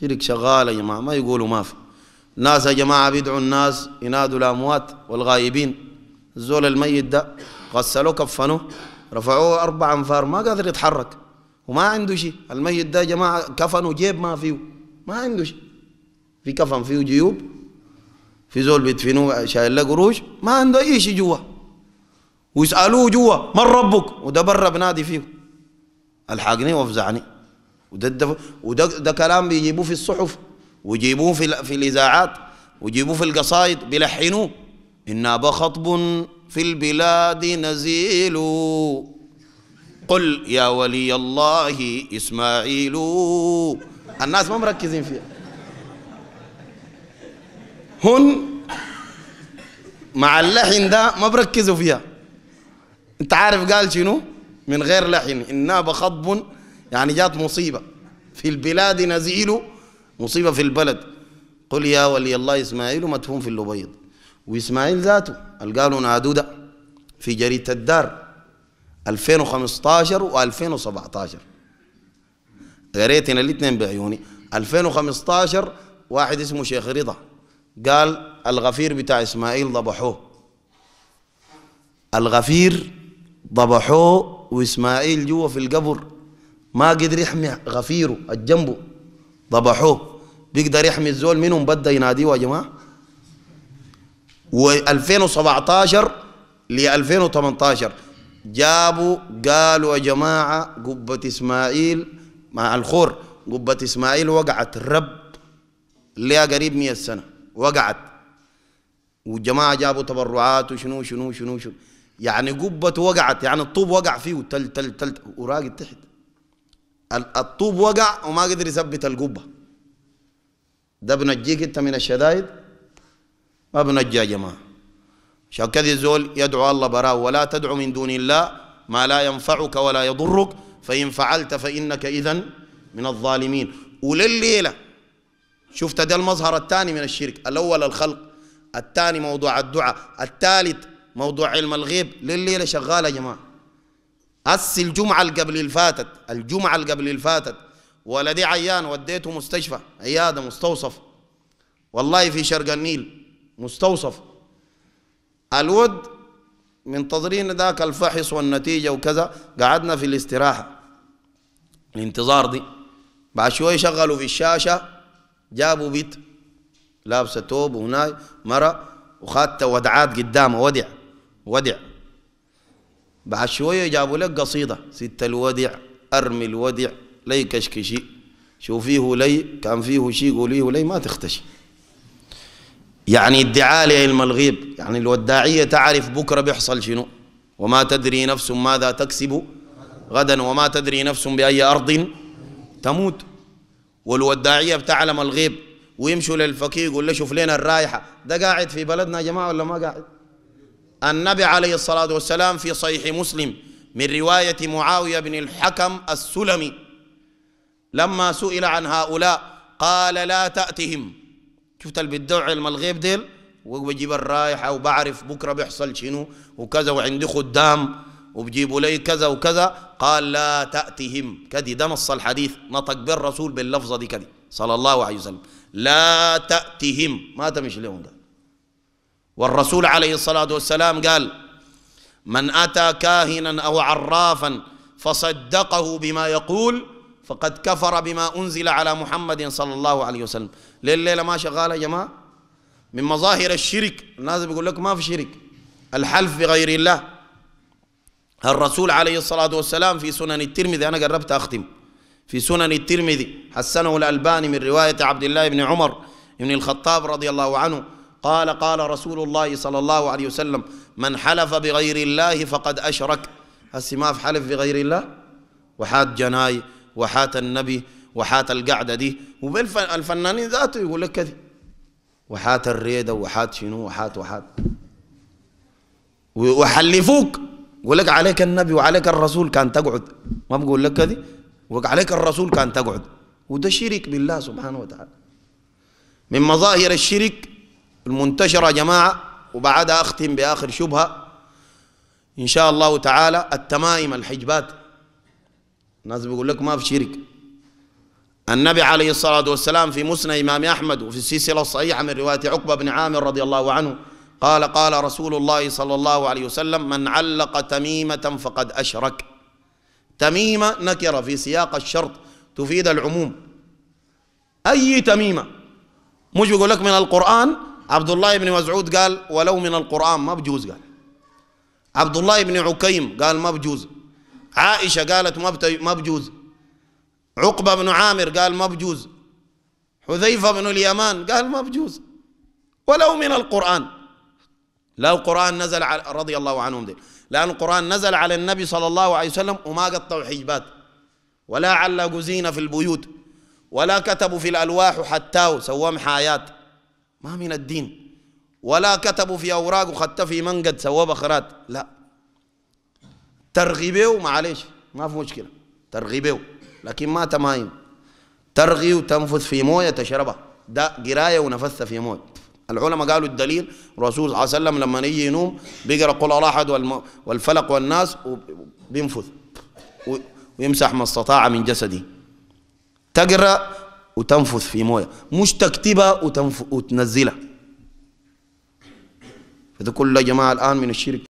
شرك شغال يا جماعة ما يقولوا ما في ناس يا جماعة بيدعوا الناس ينادوا الأموات والغايبين الزول الميت ده غسلوه كفنوه رفعوه أربع أنفار ما قادر يتحرك وما عنده شيء الميت ده يا جماعة كفنه جيب ما فيه ما عنده شيء في كفن فيه جيوب في زول بيدفنوه شايل له قروش ما عنده أي شيء جوا ويسألوه جوا من ربك وده برا بنادي فيه الحقني وافزعني وده وده ده كلام بيجيبوه في الصحف ويجيبوه في في الاذاعات ويجيبوه في القصائد بيلحنوه انا بخطب في البلاد نزيل قل يا ولي الله إسماعيل الناس ما مركزين فيها هن مع اللحن ده ما بركزوا فيها انت عارف قال شنو من غير لحن انا بخطب يعني جات مصيبة في البلاد نزيل مصيبة في البلد قل يا ولي الله إسماعيل مدفون في اللبيض وإسماعيل ذاته قالوا نادودة في جريدة الدار 2015 و2017 قريت الاثنين بعيوني 2015 واحد اسمه شيخ رضا قال الغفير بتاع اسماعيل ضبحوه الغفير ضبحوه واسماعيل جوا في القبر ما قدر يحمي غفيره الجنب ضبحوه بيقدر يحمي الزول منهم بدا يناديه يا جماعه و2017 ل 2018 جابوا قالوا يا جماعه قبه اسماعيل مع الخور قبه اسماعيل وقعت رب لها قريب 100 سنه وقعت والجماعه جابوا تبرعات وشنو شنو شنو شنو يعني قبته وقعت يعني الطوب وقع فيه تل تل تل وراقد تحت الطوب وقع وما قدر يثبت القبه ده بنجيك انت من الشدائد ما بنجي يا جماعه عشان كذا الزول يدعو الله براه ولا تدعو من دون الله ما لا ينفعك ولا يضرك فان فعلت فانك اذا من الظالمين ولليله شفت ده المظهر الثاني من الشرك الاول الخلق الثاني موضوع الدعاء الثالث موضوع علم الغيب لليله شغاله يا جماعه هسي الجمعة قبل اللي فاتت الجمعة قبل اللي فاتت ولدي عيان وديته مستشفى عيادة مستوصف والله في شرق النيل مستوصف الود من تضرين ذاك الفحص والنتيجة وكذا قعدنا في الاستراحة الانتظار دي بعد شوي شغلوا في الشاشة جابوا بيت لابسة توب وهناي مرة وخدت ودعات قدامه ودع ودع بعد شوية جابوا لك قصيدة ست الودع أرمي الودع لي كشكشي شوفيه لي كان فيه شيء قوليه لي ما تختشي يعني ادعاء لعلم الغيب يعني الوداعية تعرف بكرة بيحصل شنو وما تدري نفس ماذا تكسب غدا وما تدري نفس بأي أرض تموت والوداعية بتعلم الغيب ويمشوا للفقيه يقول له شوف لنا الرايحة ده قاعد في بلدنا يا جماعة ولا ما قاعد النبي عليه الصلاة والسلام في صحيح مسلم من رواية معاوية بن الحكم السلمي لما سئل عن هؤلاء قال لا تأتهم شفت اللي بيدعوا علم الغيب ديل وبجيب الرايحة وبعرف بكرة بيحصل شنو وكذا وعندي خدام وبجيبوا لي كذا وكذا قال لا تأتهم كدي ده نص الحديث نطق بالرسول باللفظة دي كدي صلى الله عليه وسلم لا تأتهم ما تمشي لهم ده والرسول عليه الصلاه والسلام قال من اتى كاهنا او عرافا فصدقه بما يقول فقد كفر بما انزل على محمد صلى الله عليه وسلم ليه الليله ما شغاله يا جماعه من مظاهر الشرك الناس بيقول لك ما في شرك الحلف بغير الله الرسول عليه الصلاة والسلام في سنن الترمذي أنا قربت أختم في سنن الترمذي حسنه الألباني من رواية عبد الله بن عمر بن الخطاب رضي الله عنه قال قال رسول الله صلى الله عليه وسلم من حلف بغير الله فقد أشرك هسي ما في حلف بغير الله وحات جناي وحات النبي وحات القعدة دي والفنانين ذاته يقول لك كذي وحات الريدة وحات شنو وحات وحات وحلفوك يقول لك عليك النبي وعليك الرسول كان تقعد ما بقول لك كذي وعليك الرسول كان تقعد وده شرك بالله سبحانه وتعالى من مظاهر الشرك المنتشرة يا جماعة وبعدها أختم بآخر شبهة إن شاء الله تعالى التمائم الحجبات الناس بيقول لك ما في شرك النبي عليه الصلاة والسلام في مسنى إمام أحمد وفي السلسلة الصحيحة من رواية عقبة بن عامر رضي الله عنه قال قال رسول الله صلى الله عليه وسلم من علق تميمة فقد أشرك تميمة نكرة في سياق الشرط تفيد العموم أي تميمة مش بيقول لك من القرآن عبد الله بن مسعود قال ولو من القرآن ما بجوز قال عبد الله بن عكيم قال ما بجوز عائشة قالت ما ما بجوز عقبة بن عامر قال ما بجوز حذيفة بن اليمان قال ما بجوز ولو من القرآن لا القرآن نزل على رضي الله عنهم دي لأن القرآن نزل على النبي صلى الله عليه وسلم وما قطعوا حجبات ولا علقوا زينة في البيوت ولا كتبوا في الألواح حتى سووا محايات ما من الدين ولا كتبوا في أوراق وخدت في منقد قد سوى بخرات لا ترغيبه معليش ما في مشكلة ترغيبه لكن ما تمايم ترغي وتنفث في موية تشربها ده قراية ونفثت في موية العلماء قالوا الدليل الرسول صلى الله عليه وسلم لما يجي ينوم بيقرا قل الله احد والفلق والناس وبينفث ويمسح ما استطاع من جسده تقرا وتنفث في مويه مش تكتبها وتنزلها فده كله يا جماعه الان من الشرك